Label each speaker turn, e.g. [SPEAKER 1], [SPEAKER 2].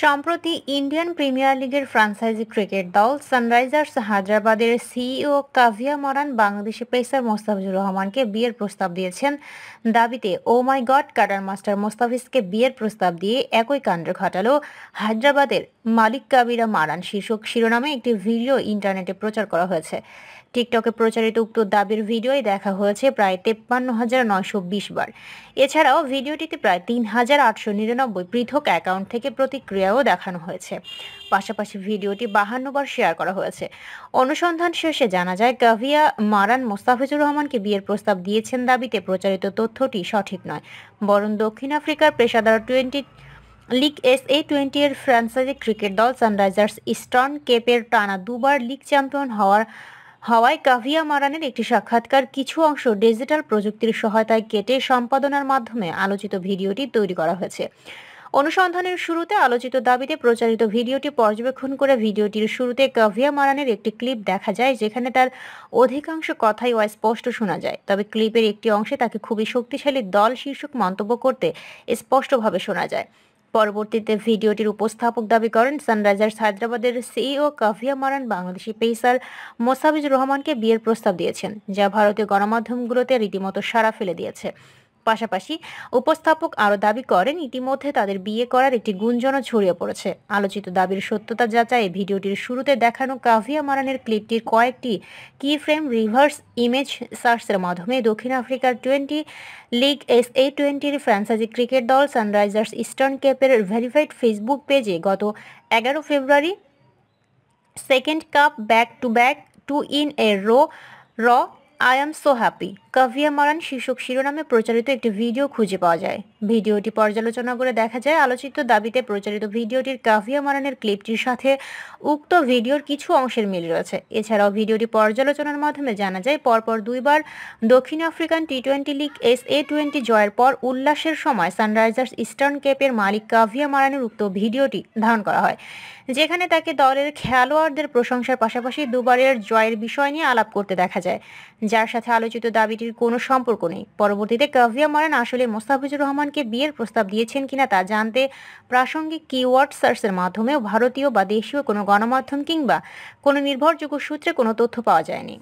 [SPEAKER 1] সম্প্রতি Indian Premier লিগের franchise cricket দল সানরাইজার্স হায়দ্রাবাদের সিইও কাভিয়া মরান বাংলাদেশি পেসার মোস্তাফিজুর রহমানকে বিয়ের প্রস্তাব দিয়েছেন দাবিতে ও মাই গড কাটার মাস্টার মোস্তাফিজকে বিয়ের প্রস্তাব দিয়ে একই কাণ্ড ঘটালো হায়দ্রাবাদের মালিক কাবিরা মারান শীর্ষক শিরোনামে একটি ভিডিও ইন্টারনেটে প্রচার করা হয়েছে টিকটকে প্রচারিত উক্ত দাবির ভিডিওই দেখা হয়েছে প্রায় তেপ্পান্ন হাজার নয়শো বিশ বার এছাড়াও ভিডিওটিতে প্রায় তিন হাজার আটশো নিরানব্বই পৃথক অ্যাকাউন্ট থেকে প্রতিক্রিয়া প্রতিক্রিয়াও দেখানো হয়েছে পাশাপাশি ভিডিওটি বাহান্নবার শেয়ার করা হয়েছে অনুসন্ধান শেষে জানা যায় গাভিয়া মারান মোস্তাফিজুর রহমানকে বিয়ের প্রস্তাব দিয়েছেন দাবিতে প্রচারিত তথ্যটি সঠিক নয় বরং দক্ষিণ আফ্রিকার পেশাদার twenty league S A twenty এর ফ্রান্সাইজি ক্রিকেট দল সানরাইজার্স ইস্টার্ন কেপের টানা দুবার লিগ চ্যাম্পিয়ন হওয়ার হওয়ায় কাভিয়া মারানের একটি সাক্ষাৎকার কিছু অংশ ডিজিটাল প্রযুক্তির সহায়তায় কেটে সম্পাদনার মাধ্যমে আলোচিত ভিডিওটি তৈরি করা হয়েছে অনুসন্ধানের শুরুতে আলোচিত দাবিতে প্রচারিত ভিডিওটি পর্যবেক্ষণ করে ভিডিওটির শুরুতে কাভিয়া মারানের একটি ক্লিপ দেখা যায় যেখানে তার অধিকাংশ কথাই অস্পষ্ট শোনা যায় তবে ক্লিপের একটি অংশে তাকে খুবই শক্তিশালী দল শীর্ষক মন্তব্য করতে স্পষ্টভাবে শোনা যায় পরবর্তীতে ভিডিওটির উপস্থাপক দাবি করেন সানরাইজার্স হায়দ্রাবাদের সিইও কাভিয়া মারান বাংলাদেশি পেসার মোসাবিজ রহমানকে বিয়ের প্রস্তাব দিয়েছেন যা ভারতীয় গণমাধ্যমগুলোতে রীতিমতো সাড়া ফেলে দিয়েছে পাশাপাশি উপস্থাপক আরও দাবি করেন ইতিমধ্যে তাদের বিয়ে করার একটি গুঞ্জনও ছড়িয়ে পড়েছে আলোচিত দাবির সত্যতা যাচাই ভিডিওটির শুরুতে দেখানো কাভিয়া মারানের ক্লিপটির কয়েকটি কি ফ্রেম রিভার্স ইমেজ সার্চের মাধ্যমে দক্ষিণ আফ্রিকার টোয়েন্টি লিগ এস এ টোয়েন্টির ফ্রান্সাইজি ক্রিকেট দল সানরাইজার্স ইস্টার্ন কেপের ভেরিফাইড ফেসবুক পেজে গত এগারো February second cup back to back two in a row র I am so happy Kavya Maran শীর্ষক শিরোনামে প্রচারিত একটি ভিডিও খুঁজে পাওয়া যায় ভিডিওটি পর্যালোচনা করে দেখা যায় আলোচিত দাবিতে প্রচারিত ভিডিওটির কাভিয়া মারানের ক্লিপটির সাথে উক্ত ভিডিওর কিছু অংশের মিল রয়েছে এছাড়াও ভিডিওটি পর্যালোচনার মাধ্যমে জানা যায় পরপর দুইবার দক্ষিণ African T twenty league S A twenty জয়ের পর উল্লাসের সময় সানরাইজার্স ইস্টার্ন কেপের মালিক কাভিয়া মারানের উক্ত ভিডিওটি ধারণ করা হয় যেখানে তাকে দলের খেলোয়াড়দের প্রশংসার পাশাপাশি দুবারের জয়ের বিষয় নিয়ে আলাপ করতে দেখা যায় যার সাথে আলোচিত দাবিটির কোনো সম্পর্ক নেই পরবর্তীতে কাভিয়া মারান আসলে মোস্তাফিজুর রহমান কে বিয়ের প্রস্তাব দিয়েছেন কিনা তা জানতে প্রাসঙ্গিক কিওয়ার্ড সার্চের মাধ্যমেও ভারতীয় বা দেশীয় কোনো গণমাধ্যম কিংবা কোনো নির্ভরযোগ্য সূত্রে কোনো তথ্য পাওয়া যায়নি